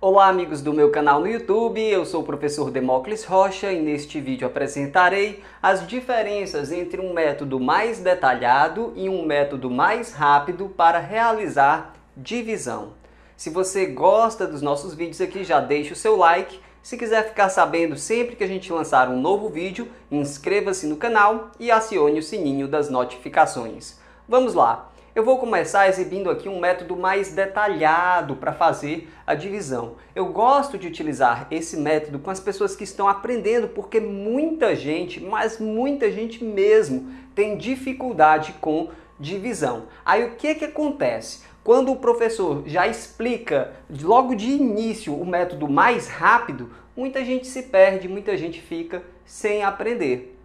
Olá amigos do meu canal no YouTube, eu sou o professor Demócles Rocha e neste vídeo apresentarei as diferenças entre um método mais detalhado e um método mais rápido para realizar divisão. Se você gosta dos nossos vídeos aqui, já deixa o seu like. Se quiser ficar sabendo sempre que a gente lançar um novo vídeo, inscreva-se no canal e acione o sininho das notificações. Vamos lá! Eu vou começar exibindo aqui um método mais detalhado para fazer a divisão. Eu gosto de utilizar esse método com as pessoas que estão aprendendo, porque muita gente, mas muita gente mesmo, tem dificuldade com divisão. Aí o que, que acontece? Quando o professor já explica logo de início o método mais rápido, muita gente se perde, muita gente fica sem aprender.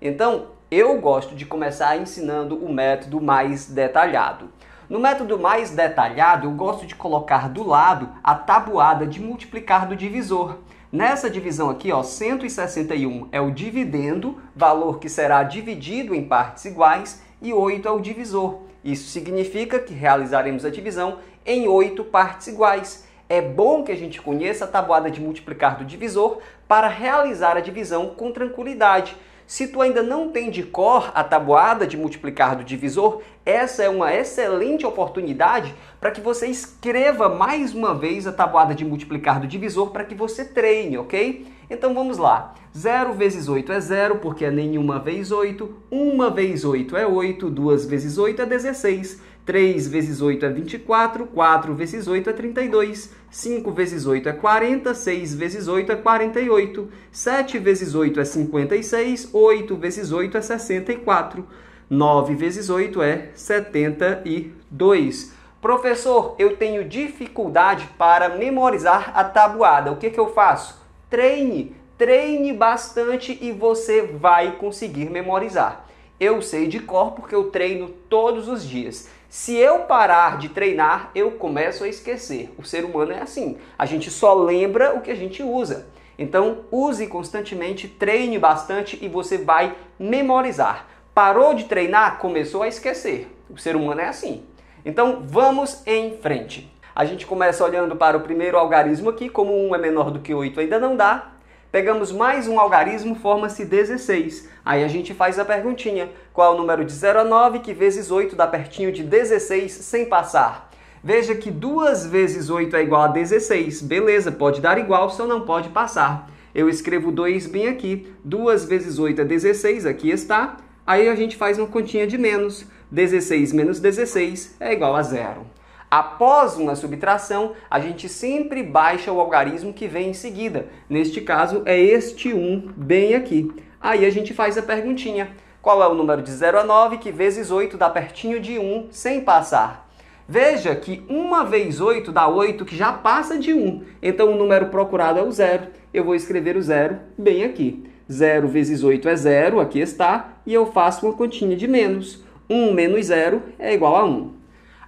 Então, eu gosto de começar ensinando o método mais detalhado. No método mais detalhado, eu gosto de colocar do lado a tabuada de multiplicar do divisor. Nessa divisão aqui, ó, 161 é o dividendo, valor que será dividido em partes iguais, e 8 é o divisor. Isso significa que realizaremos a divisão em 8 partes iguais. É bom que a gente conheça a tabuada de multiplicar do divisor para realizar a divisão com tranquilidade. Se tu ainda não tem de cor a tabuada de multiplicar do divisor, essa é uma excelente oportunidade para que você escreva mais uma vez a tabuada de multiplicar do divisor para que você treine, ok? Então vamos lá. 0 vezes 8 é 0, porque é nenhuma vez 8. 1 vezes 8 é 8. 2 vezes 8 é 16. 3 vezes 8 é 24, 4 vezes 8 é 32, 5 vezes 8 é 40, 6 vezes 8 é 48, 7 vezes 8 é 56, 8 vezes 8 é 64, 9 vezes 8 é 72. Professor, eu tenho dificuldade para memorizar a tabuada. O que, que eu faço? Treine, treine bastante e você vai conseguir memorizar. Eu sei de cor porque eu treino todos os dias. Se eu parar de treinar, eu começo a esquecer. O ser humano é assim. A gente só lembra o que a gente usa. Então, use constantemente, treine bastante e você vai memorizar. Parou de treinar, começou a esquecer. O ser humano é assim. Então, vamos em frente. A gente começa olhando para o primeiro algarismo aqui, como 1 é menor do que 8 ainda não dá. Pegamos mais um algarismo, forma-se 16. Aí a gente faz a perguntinha, qual é o número de 0 a 9 que vezes 8 dá pertinho de 16 sem passar? Veja que 2 vezes 8 é igual a 16. Beleza, pode dar igual, só não pode passar. Eu escrevo 2 bem aqui. 2 vezes 8 é 16, aqui está. Aí a gente faz uma continha de menos. 16 menos 16 é igual a zero. Após uma subtração, a gente sempre baixa o algarismo que vem em seguida. Neste caso, é este 1 bem aqui. Aí a gente faz a perguntinha. Qual é o número de 0 a 9 que vezes 8 dá pertinho de 1 sem passar? Veja que 1 vez 8 dá 8 que já passa de 1. Então o número procurado é o zero. Eu vou escrever o zero bem aqui. 0 vezes 8 é zero, aqui está, e eu faço uma continha de menos. 1 menos 0 é igual a 1.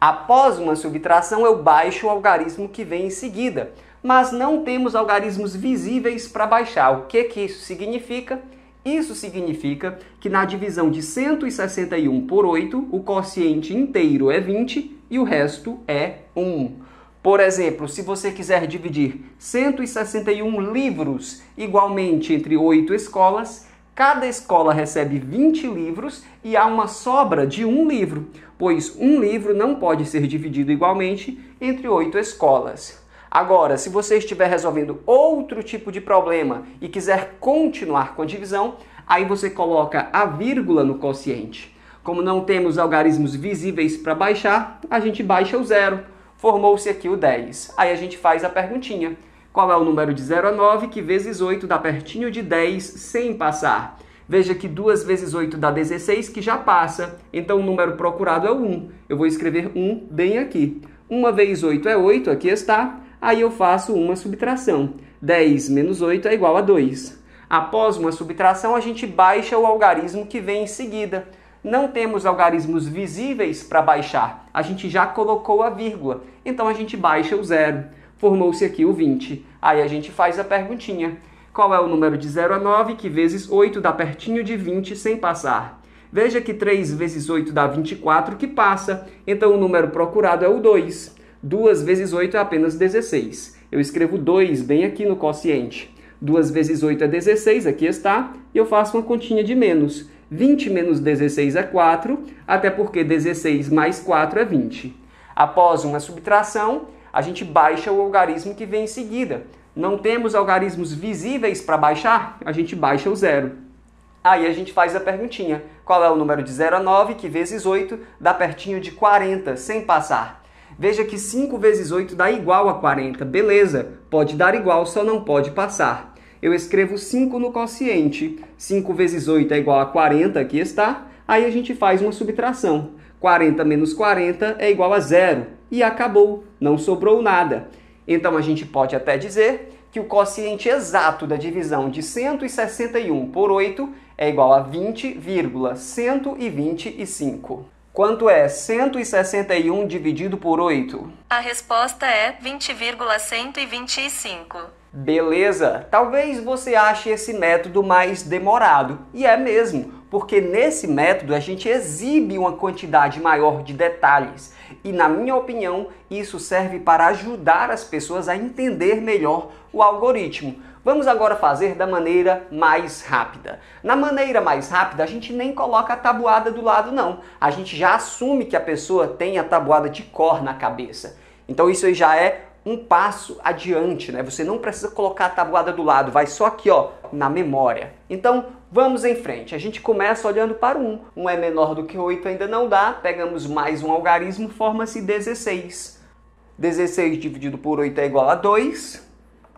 Após uma subtração, eu baixo o algarismo que vem em seguida, mas não temos algarismos visíveis para baixar. O que, que isso significa? Isso significa que na divisão de 161 por 8, o quociente inteiro é 20 e o resto é 1. Por exemplo, se você quiser dividir 161 livros igualmente entre 8 escolas, Cada escola recebe 20 livros e há uma sobra de um livro, pois um livro não pode ser dividido igualmente entre oito escolas. Agora, se você estiver resolvendo outro tipo de problema e quiser continuar com a divisão, aí você coloca a vírgula no quociente. Como não temos algarismos visíveis para baixar, a gente baixa o zero. Formou-se aqui o 10. Aí a gente faz a perguntinha. Qual é o número de 0 a 9, que vezes 8 dá pertinho de 10 sem passar? Veja que 2 vezes 8 dá 16, que já passa. Então, o número procurado é 1. Eu vou escrever 1 bem aqui. 1 vezes 8 é 8, aqui está. Aí eu faço uma subtração. 10 menos 8 é igual a 2. Após uma subtração, a gente baixa o algarismo que vem em seguida. Não temos algarismos visíveis para baixar. A gente já colocou a vírgula. Então, a gente baixa o zero formou-se aqui o 20. Aí a gente faz a perguntinha. Qual é o número de 0 a 9 que vezes 8 dá pertinho de 20 sem passar? Veja que 3 vezes 8 dá 24 que passa, então o número procurado é o 2. 2 vezes 8 é apenas 16. Eu escrevo 2 bem aqui no quociente. 2 vezes 8 é 16, aqui está, e eu faço uma continha de menos. 20 menos 16 é 4, até porque 16 mais 4 é 20. Após uma subtração, a gente baixa o algarismo que vem em seguida. Não temos algarismos visíveis para baixar? A gente baixa o zero. Aí a gente faz a perguntinha: qual é o número de 0 a 9 que vezes 8 dá pertinho de 40, sem passar? Veja que 5 vezes 8 dá igual a 40. Beleza, pode dar igual, só não pode passar. Eu escrevo 5 no quociente. 5 vezes 8 é igual a 40, aqui está. Aí a gente faz uma subtração. 40 menos 40 é igual a zero. E acabou, não sobrou nada. Então a gente pode até dizer que o quociente exato da divisão de 161 por 8 é igual a 20,125. Quanto é 161 dividido por 8? A resposta é 20,125. Beleza! Talvez você ache esse método mais demorado, e é mesmo porque nesse método a gente exibe uma quantidade maior de detalhes e, na minha opinião, isso serve para ajudar as pessoas a entender melhor o algoritmo. Vamos agora fazer da maneira mais rápida. Na maneira mais rápida, a gente nem coloca a tabuada do lado, não. A gente já assume que a pessoa tem a tabuada de cor na cabeça. Então, isso aí já é um passo adiante, né? Você não precisa colocar a tabuada do lado, vai só aqui, ó, na memória. Então, vamos em frente. A gente começa olhando para o 1. 1 é menor do que 8, ainda não dá. Pegamos mais um algarismo, forma-se 16. 16 dividido por 8 é igual a 2.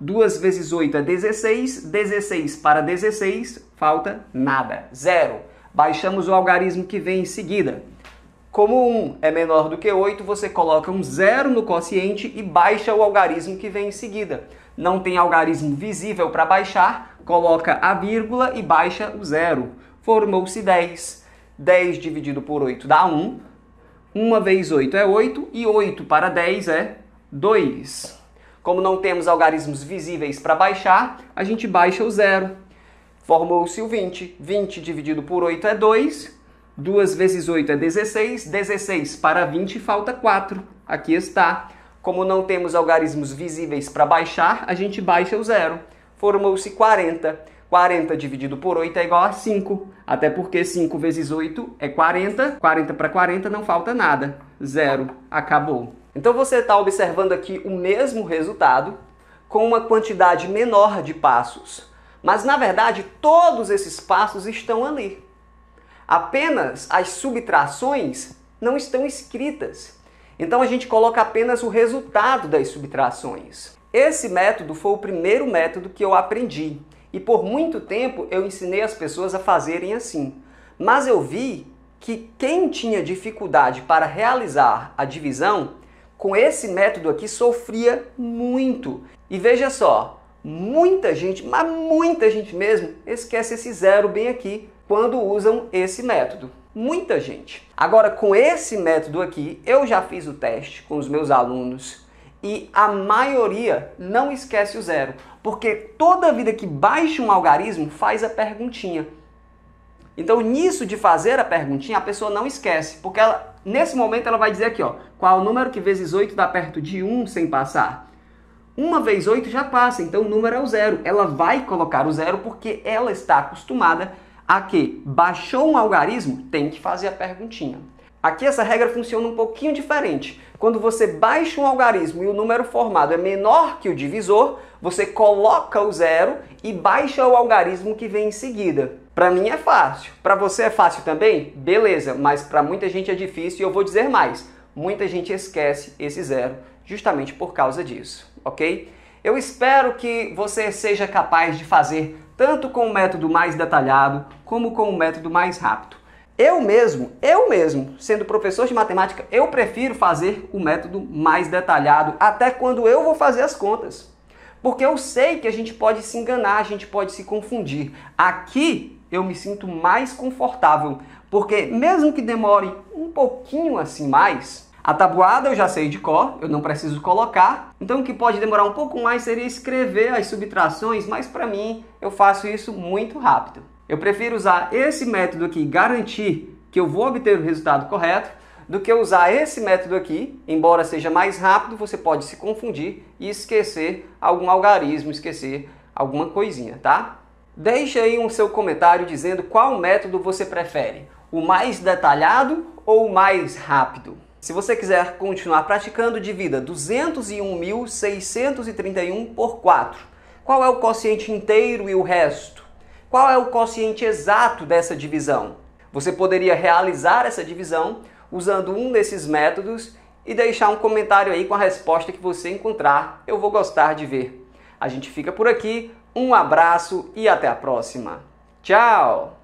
2 vezes 8 é 16. 16 para 16, falta nada, zero. Baixamos o algarismo que vem em seguida. Como 1 é menor do que 8, você coloca um zero no quociente e baixa o algarismo que vem em seguida. Não tem algarismo visível para baixar, coloca a vírgula e baixa o zero. Formou-se 10. 10 dividido por 8 dá 1. 1 vezes 8 é 8 e 8 para 10 é 2. Como não temos algarismos visíveis para baixar, a gente baixa o zero. Formou-se o 20. 20 dividido por 8 é 2 2 vezes 8 é 16, 16 para 20 falta 4. Aqui está. Como não temos algarismos visíveis para baixar, a gente baixa o zero. Formou-se 40. 40 dividido por 8 é igual a 5. Até porque 5 vezes 8 é 40. 40 para 40 não falta nada. Zero. Acabou. Então você está observando aqui o mesmo resultado com uma quantidade menor de passos. Mas na verdade, todos esses passos estão ali. Apenas as subtrações não estão escritas. Então a gente coloca apenas o resultado das subtrações. Esse método foi o primeiro método que eu aprendi e por muito tempo eu ensinei as pessoas a fazerem assim. Mas eu vi que quem tinha dificuldade para realizar a divisão com esse método aqui sofria muito. E veja só, muita gente, mas muita gente mesmo, esquece esse zero bem aqui quando usam esse método. Muita gente. Agora, com esse método aqui, eu já fiz o teste com os meus alunos e a maioria não esquece o zero, porque toda vida que baixa um algarismo faz a perguntinha. Então, nisso de fazer a perguntinha, a pessoa não esquece, porque ela, nesse momento ela vai dizer aqui, ó, qual o número que vezes 8 dá perto de 1 sem passar? Uma vez 8 já passa, então o número é o zero. Ela vai colocar o zero porque ela está acostumada Aqui, baixou um algarismo? Tem que fazer a perguntinha. Aqui essa regra funciona um pouquinho diferente. Quando você baixa um algarismo e o número formado é menor que o divisor, você coloca o zero e baixa o algarismo que vem em seguida. Para mim é fácil. Para você é fácil também? Beleza, mas para muita gente é difícil e eu vou dizer mais. Muita gente esquece esse zero justamente por causa disso, ok? Eu espero que você seja capaz de fazer tanto com o método mais detalhado como com o método mais rápido. Eu mesmo, eu mesmo, sendo professor de matemática, eu prefiro fazer o método mais detalhado até quando eu vou fazer as contas. Porque eu sei que a gente pode se enganar, a gente pode se confundir. Aqui eu me sinto mais confortável, porque mesmo que demore um pouquinho assim mais, a tabuada eu já sei de cor, eu não preciso colocar. Então o que pode demorar um pouco mais seria escrever as subtrações, mas para mim eu faço isso muito rápido. Eu prefiro usar esse método aqui, garantir que eu vou obter o resultado correto, do que usar esse método aqui, embora seja mais rápido, você pode se confundir e esquecer algum algarismo, esquecer alguma coisinha, tá? Deixe aí um seu comentário dizendo qual método você prefere, o mais detalhado ou o mais rápido. Se você quiser continuar praticando, divida 201.631 por 4. Qual é o quociente inteiro e o resto? Qual é o quociente exato dessa divisão? Você poderia realizar essa divisão usando um desses métodos e deixar um comentário aí com a resposta que você encontrar. Eu vou gostar de ver. A gente fica por aqui. Um abraço e até a próxima. Tchau!